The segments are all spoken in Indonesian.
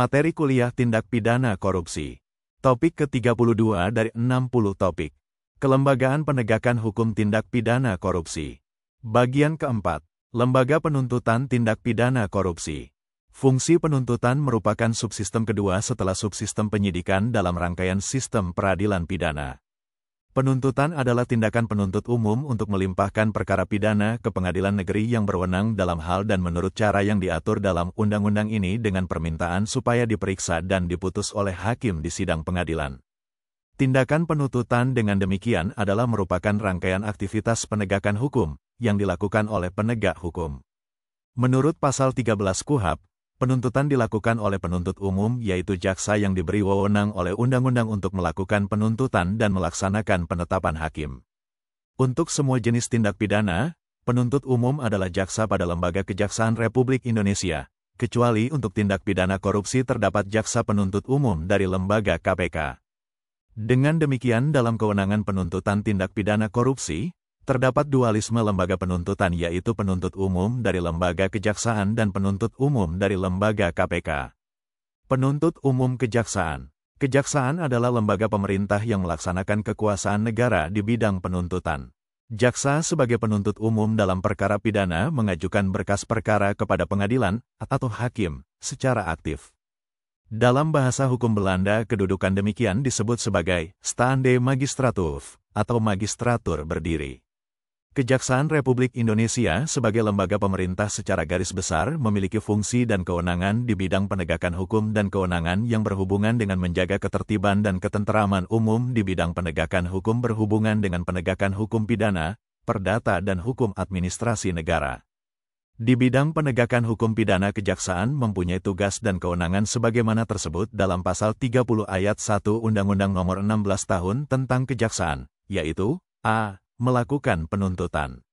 Materi kuliah tindak pidana korupsi. Topik ke-32 dari 60 topik. Kelembagaan penegakan hukum tindak pidana korupsi. Bagian keempat. Lembaga penuntutan tindak pidana korupsi. Fungsi penuntutan merupakan subsistem kedua setelah subsistem penyidikan dalam rangkaian sistem peradilan pidana. Penuntutan adalah tindakan penuntut umum untuk melimpahkan perkara pidana ke pengadilan negeri yang berwenang dalam hal dan menurut cara yang diatur dalam undang-undang ini dengan permintaan supaya diperiksa dan diputus oleh hakim di sidang pengadilan. Tindakan penuntutan dengan demikian adalah merupakan rangkaian aktivitas penegakan hukum yang dilakukan oleh penegak hukum. Menurut pasal 13 KUHAP, Penuntutan dilakukan oleh penuntut umum yaitu jaksa yang diberi wewenang oleh undang-undang untuk melakukan penuntutan dan melaksanakan penetapan hakim. Untuk semua jenis tindak pidana, penuntut umum adalah jaksa pada Lembaga Kejaksaan Republik Indonesia, kecuali untuk tindak pidana korupsi terdapat jaksa penuntut umum dari Lembaga KPK. Dengan demikian dalam kewenangan penuntutan tindak pidana korupsi, terdapat dualisme lembaga penuntutan yaitu penuntut umum dari lembaga kejaksaan dan penuntut umum dari lembaga KPK. Penuntut umum kejaksaan Kejaksaan adalah lembaga pemerintah yang melaksanakan kekuasaan negara di bidang penuntutan. Jaksa sebagai penuntut umum dalam perkara pidana mengajukan berkas perkara kepada pengadilan atau hakim secara aktif. Dalam bahasa hukum Belanda, kedudukan demikian disebut sebagai stande magistratuf atau magistratur berdiri. Kejaksaan Republik Indonesia sebagai lembaga pemerintah secara garis besar memiliki fungsi dan kewenangan di bidang penegakan hukum dan kewenangan yang berhubungan dengan menjaga ketertiban dan ketenteraman umum di bidang penegakan hukum berhubungan dengan penegakan hukum pidana, perdata dan hukum administrasi negara. Di bidang penegakan hukum pidana kejaksaan mempunyai tugas dan kewenangan sebagaimana tersebut dalam pasal 30 ayat 1 Undang-Undang Nomor 16 Tahun tentang Kejaksaan, yaitu a Melakukan penuntutan.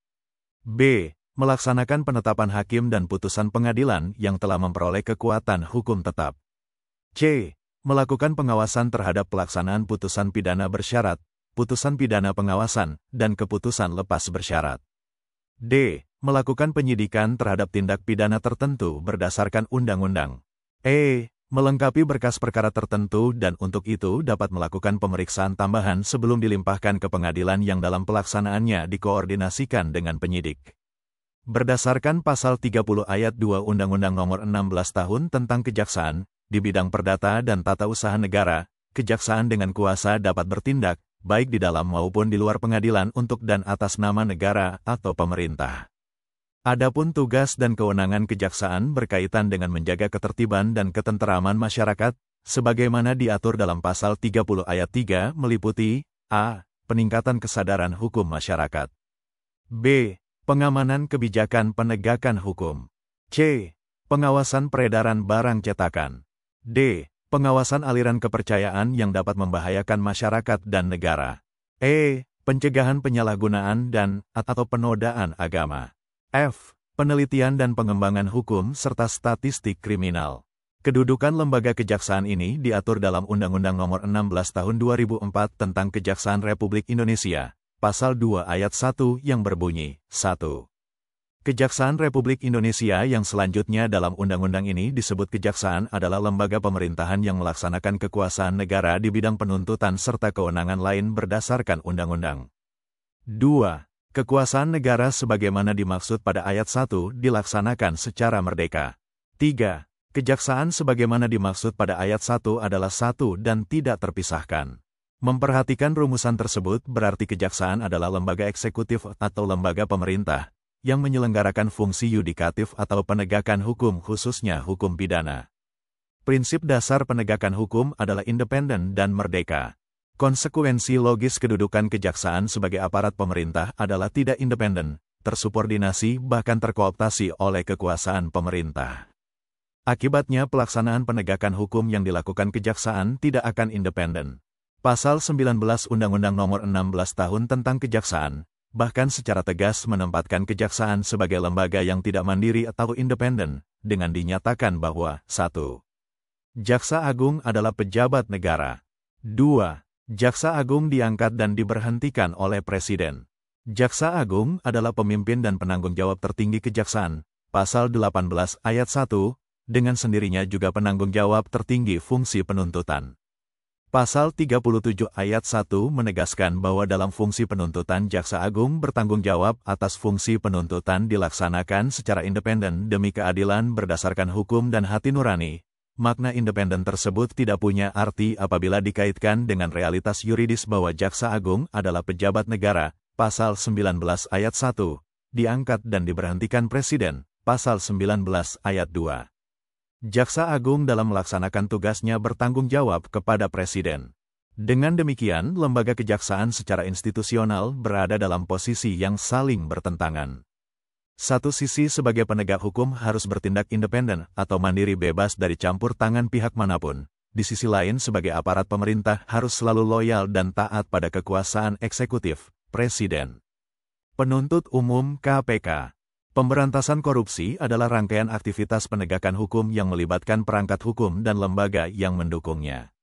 B. Melaksanakan penetapan hakim dan putusan pengadilan yang telah memperoleh kekuatan hukum tetap. C. Melakukan pengawasan terhadap pelaksanaan putusan pidana bersyarat, putusan pidana pengawasan, dan keputusan lepas bersyarat. D. Melakukan penyidikan terhadap tindak pidana tertentu berdasarkan undang-undang. E melengkapi berkas perkara tertentu dan untuk itu dapat melakukan pemeriksaan tambahan sebelum dilimpahkan ke pengadilan yang dalam pelaksanaannya dikoordinasikan dengan penyidik. Berdasarkan pasal 30 ayat 2 Undang-Undang Nomor 16 Tahun tentang Kejaksaan, di bidang perdata dan tata usaha negara, kejaksaan dengan kuasa dapat bertindak, baik di dalam maupun di luar pengadilan untuk dan atas nama negara atau pemerintah. Adapun tugas dan kewenangan kejaksaan berkaitan dengan menjaga ketertiban dan ketenteraman masyarakat, sebagaimana diatur dalam pasal 30 ayat 3 meliputi a. peningkatan kesadaran hukum masyarakat b. pengamanan kebijakan penegakan hukum c. pengawasan peredaran barang cetakan d. pengawasan aliran kepercayaan yang dapat membahayakan masyarakat dan negara e. pencegahan penyalahgunaan dan atau penodaan agama F. Penelitian dan pengembangan hukum serta statistik kriminal. Kedudukan lembaga kejaksaan ini diatur dalam Undang-Undang Nomor 16 Tahun 2004 tentang Kejaksaan Republik Indonesia, Pasal 2 Ayat 1 yang berbunyi, 1. Kejaksaan Republik Indonesia yang selanjutnya dalam undang-undang ini disebut kejaksaan adalah lembaga pemerintahan yang melaksanakan kekuasaan negara di bidang penuntutan serta kewenangan lain berdasarkan undang-undang. 2. Kekuasaan negara sebagaimana dimaksud pada ayat 1 dilaksanakan secara merdeka. 3. Kejaksaan sebagaimana dimaksud pada ayat 1 adalah satu dan tidak terpisahkan. Memperhatikan rumusan tersebut berarti kejaksaan adalah lembaga eksekutif atau lembaga pemerintah yang menyelenggarakan fungsi yudikatif atau penegakan hukum khususnya hukum pidana. Prinsip dasar penegakan hukum adalah independen dan merdeka. Konsekuensi logis kedudukan kejaksaan sebagai aparat pemerintah adalah tidak independen, tersubordinasi bahkan terkooptasi oleh kekuasaan pemerintah. Akibatnya pelaksanaan penegakan hukum yang dilakukan kejaksaan tidak akan independen. Pasal 19 Undang-Undang Nomor 16 Tahun tentang Kejaksaan, bahkan secara tegas menempatkan kejaksaan sebagai lembaga yang tidak mandiri atau independen, dengan dinyatakan bahwa 1. Jaksa Agung adalah pejabat negara. 2. Jaksa Agung diangkat dan diberhentikan oleh Presiden. Jaksa Agung adalah pemimpin dan penanggung jawab tertinggi kejaksaan, pasal 18 ayat 1, dengan sendirinya juga penanggung jawab tertinggi fungsi penuntutan. Pasal 37 ayat 1 menegaskan bahwa dalam fungsi penuntutan Jaksa Agung bertanggung jawab atas fungsi penuntutan dilaksanakan secara independen demi keadilan berdasarkan hukum dan hati nurani, makna independen tersebut tidak punya arti apabila dikaitkan dengan realitas yuridis bahwa Jaksa Agung adalah pejabat negara, pasal 19 ayat 1, diangkat dan diberhentikan Presiden, pasal 19 ayat 2. Jaksa Agung dalam melaksanakan tugasnya bertanggung jawab kepada Presiden. Dengan demikian, lembaga kejaksaan secara institusional berada dalam posisi yang saling bertentangan. Satu sisi sebagai penegak hukum harus bertindak independen atau mandiri bebas dari campur tangan pihak manapun. Di sisi lain sebagai aparat pemerintah harus selalu loyal dan taat pada kekuasaan eksekutif, presiden. Penuntut Umum KPK Pemberantasan korupsi adalah rangkaian aktivitas penegakan hukum yang melibatkan perangkat hukum dan lembaga yang mendukungnya.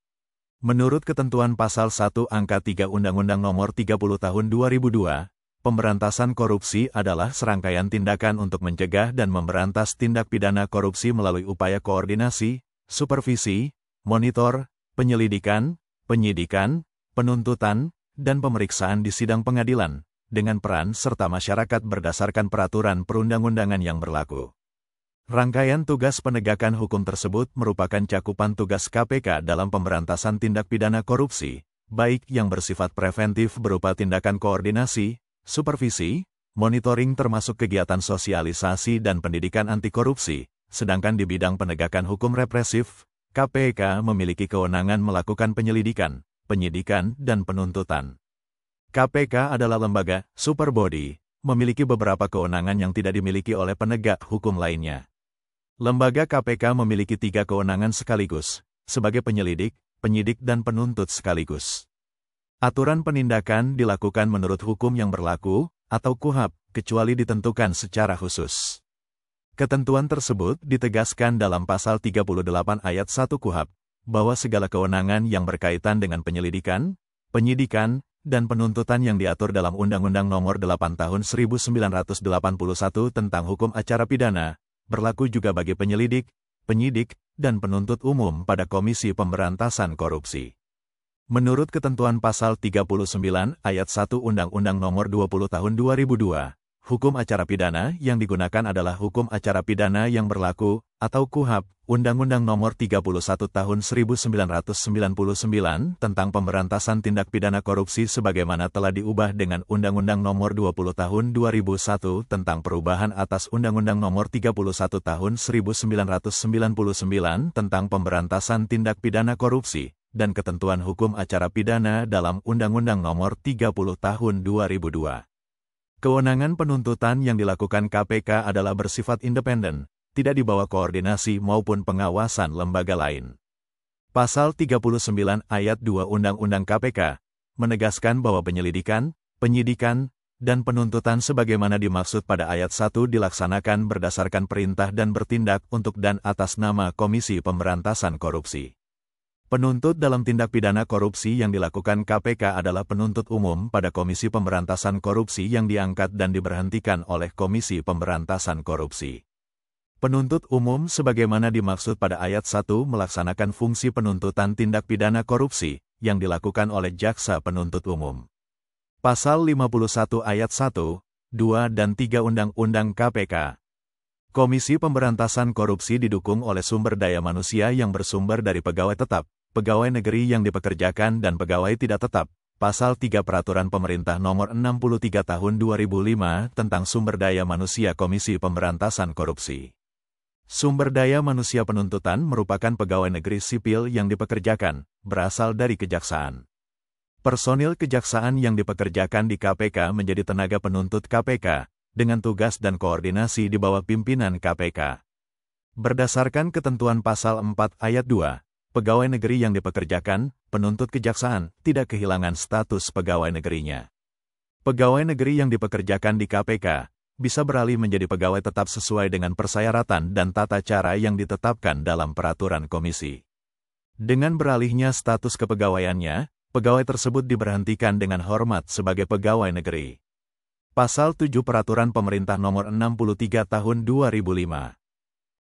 Menurut ketentuan pasal 1 angka 3 Undang-Undang Nomor 30 Tahun 2002, Pemberantasan korupsi adalah serangkaian tindakan untuk mencegah dan memberantas tindak pidana korupsi melalui upaya koordinasi, supervisi, monitor, penyelidikan, penyidikan, penuntutan, dan pemeriksaan di sidang pengadilan, dengan peran serta masyarakat berdasarkan peraturan perundang-undangan yang berlaku. Rangkaian tugas penegakan hukum tersebut merupakan cakupan tugas KPK dalam pemberantasan tindak pidana korupsi, baik yang bersifat preventif berupa tindakan koordinasi, supervisi, monitoring termasuk kegiatan sosialisasi dan pendidikan anti korupsi, sedangkan di bidang penegakan hukum represif, KPK memiliki kewenangan melakukan penyelidikan, penyidikan, dan penuntutan. KPK adalah lembaga superbody, memiliki beberapa kewenangan yang tidak dimiliki oleh penegak hukum lainnya. Lembaga KPK memiliki tiga kewenangan sekaligus, sebagai penyelidik, penyidik dan penuntut sekaligus. Aturan penindakan dilakukan menurut hukum yang berlaku, atau Kuhap, kecuali ditentukan secara khusus. Ketentuan tersebut ditegaskan dalam pasal 38 ayat 1 KUHAP, bahwa segala kewenangan yang berkaitan dengan penyelidikan, penyidikan, dan penuntutan yang diatur dalam Undang-Undang Nomor 8 Tahun 1981 tentang Hukum Acara Pidana, berlaku juga bagi penyelidik, penyidik, dan penuntut umum pada Komisi Pemberantasan Korupsi. Menurut ketentuan pasal 39 ayat 1 Undang-Undang Nomor 20 Tahun 2002, hukum acara pidana yang digunakan adalah hukum acara pidana yang berlaku atau KUHAP Undang-Undang Nomor 31 Tahun 1999 tentang Pemberantasan Tindak Pidana Korupsi sebagaimana telah diubah dengan Undang-Undang Nomor 20 Tahun 2001 tentang perubahan atas Undang-Undang Nomor 31 Tahun 1999 tentang Pemberantasan Tindak Pidana Korupsi dan ketentuan hukum acara pidana dalam Undang-Undang Nomor 30 Tahun 2002. Kewenangan penuntutan yang dilakukan KPK adalah bersifat independen, tidak dibawa koordinasi maupun pengawasan lembaga lain. Pasal 39 ayat 2 Undang-Undang KPK menegaskan bahwa penyelidikan, penyidikan, dan penuntutan sebagaimana dimaksud pada ayat 1 dilaksanakan berdasarkan perintah dan bertindak untuk dan atas nama Komisi Pemberantasan Korupsi. Penuntut dalam tindak pidana korupsi yang dilakukan KPK adalah penuntut umum pada Komisi Pemberantasan Korupsi yang diangkat dan diberhentikan oleh Komisi Pemberantasan Korupsi. Penuntut umum sebagaimana dimaksud pada ayat 1 melaksanakan fungsi penuntutan tindak pidana korupsi yang dilakukan oleh jaksa penuntut umum. Pasal 51 ayat 1, 2 dan 3 Undang-Undang KPK Komisi Pemberantasan Korupsi didukung oleh sumber daya manusia yang bersumber dari pegawai tetap, pegawai negeri yang dipekerjakan dan pegawai tidak tetap. Pasal 3 Peraturan Pemerintah Nomor 63 Tahun 2005 tentang Sumber Daya Manusia Komisi Pemberantasan Korupsi. Sumber daya manusia penuntutan merupakan pegawai negeri sipil yang dipekerjakan, berasal dari kejaksaan. Personil kejaksaan yang dipekerjakan di KPK menjadi tenaga penuntut KPK, dengan tugas dan koordinasi di bawah pimpinan KPK. Berdasarkan ketentuan pasal 4 ayat 2, pegawai negeri yang dipekerjakan, penuntut kejaksaan, tidak kehilangan status pegawai negerinya. Pegawai negeri yang dipekerjakan di KPK bisa beralih menjadi pegawai tetap sesuai dengan persyaratan dan tata cara yang ditetapkan dalam peraturan komisi. Dengan beralihnya status kepegawaiannya, pegawai tersebut diberhentikan dengan hormat sebagai pegawai negeri. Pasal 7 Peraturan Pemerintah Nomor 63 Tahun 2005.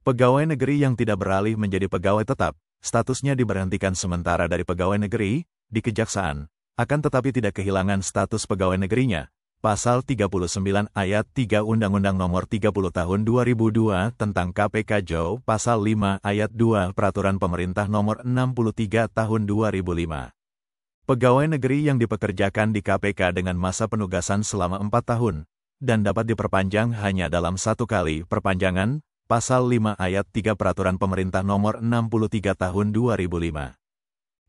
Pegawai negeri yang tidak beralih menjadi pegawai tetap, statusnya diberhentikan sementara dari pegawai negeri, di kejaksaan, akan tetapi tidak kehilangan status pegawai negerinya. Pasal 39 ayat 3 Undang-Undang Nomor 30 Tahun 2002 tentang KPK Jauh Pasal 5 ayat 2 Peraturan Pemerintah Nomor 63 Tahun 2005 pegawai negeri yang dipekerjakan di KPK dengan masa penugasan selama empat tahun, dan dapat diperpanjang hanya dalam satu kali perpanjangan, Pasal 5 Ayat 3 Peraturan Pemerintah Nomor 63 Tahun 2005.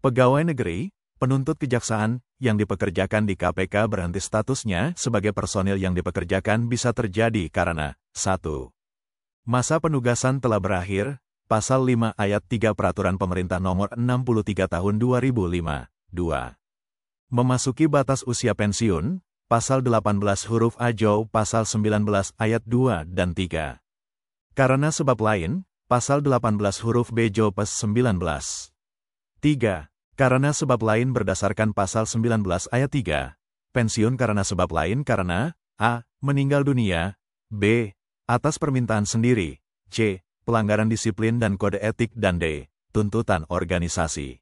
Pegawai negeri, penuntut kejaksaan, yang dipekerjakan di KPK berhenti statusnya sebagai personil yang dipekerjakan bisa terjadi karena 1. Masa penugasan telah berakhir, Pasal 5 Ayat 3 Peraturan Pemerintah Nomor 63 Tahun 2005. 2. Memasuki batas usia pensiun, pasal 18 huruf A jauh pasal 19 ayat 2 dan 3. Karena sebab lain, pasal 18 huruf B jauh pas 19. 3. Karena sebab lain berdasarkan pasal 19 ayat 3. Pensiun karena sebab lain karena A. Meninggal dunia B. Atas permintaan sendiri C. Pelanggaran disiplin dan kode etik dan D. Tuntutan organisasi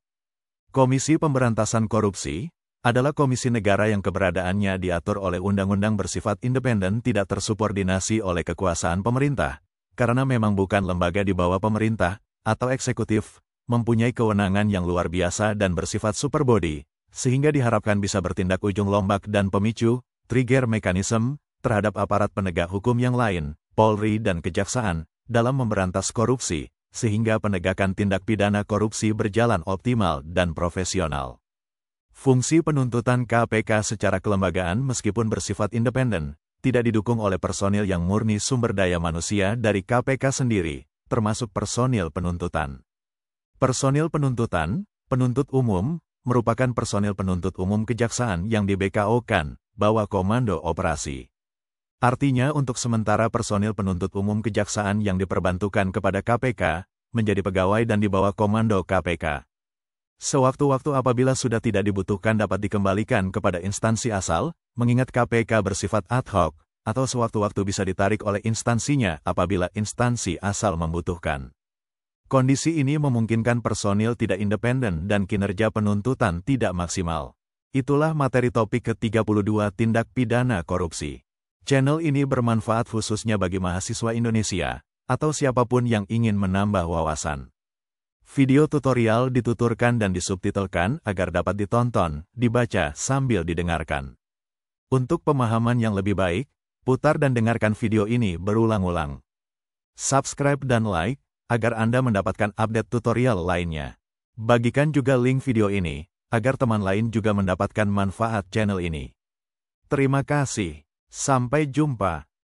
Komisi Pemberantasan Korupsi adalah komisi negara yang keberadaannya diatur oleh undang-undang bersifat independen tidak tersubordinasi oleh kekuasaan pemerintah, karena memang bukan lembaga di bawah pemerintah atau eksekutif, mempunyai kewenangan yang luar biasa dan bersifat superbody, sehingga diharapkan bisa bertindak ujung lombak dan pemicu, trigger mechanism, terhadap aparat penegak hukum yang lain, Polri dan Kejaksaan, dalam memberantas korupsi sehingga penegakan tindak pidana korupsi berjalan optimal dan profesional. Fungsi penuntutan KPK secara kelembagaan meskipun bersifat independen, tidak didukung oleh personil yang murni sumber daya manusia dari KPK sendiri, termasuk personil penuntutan. Personil penuntutan, penuntut umum, merupakan personil penuntut umum kejaksaan yang di BKO-kan, bawah komando operasi. Artinya untuk sementara personil penuntut umum kejaksaan yang diperbantukan kepada KPK, menjadi pegawai dan dibawa komando KPK. Sewaktu-waktu apabila sudah tidak dibutuhkan dapat dikembalikan kepada instansi asal, mengingat KPK bersifat ad hoc, atau sewaktu-waktu bisa ditarik oleh instansinya apabila instansi asal membutuhkan. Kondisi ini memungkinkan personil tidak independen dan kinerja penuntutan tidak maksimal. Itulah materi topik ke-32 tindak pidana korupsi. Channel ini bermanfaat khususnya bagi mahasiswa Indonesia, atau siapapun yang ingin menambah wawasan. Video tutorial dituturkan dan disubtitelkan agar dapat ditonton, dibaca, sambil didengarkan. Untuk pemahaman yang lebih baik, putar dan dengarkan video ini berulang-ulang. Subscribe dan like, agar Anda mendapatkan update tutorial lainnya. Bagikan juga link video ini, agar teman lain juga mendapatkan manfaat channel ini. Terima kasih. Sampai jumpa.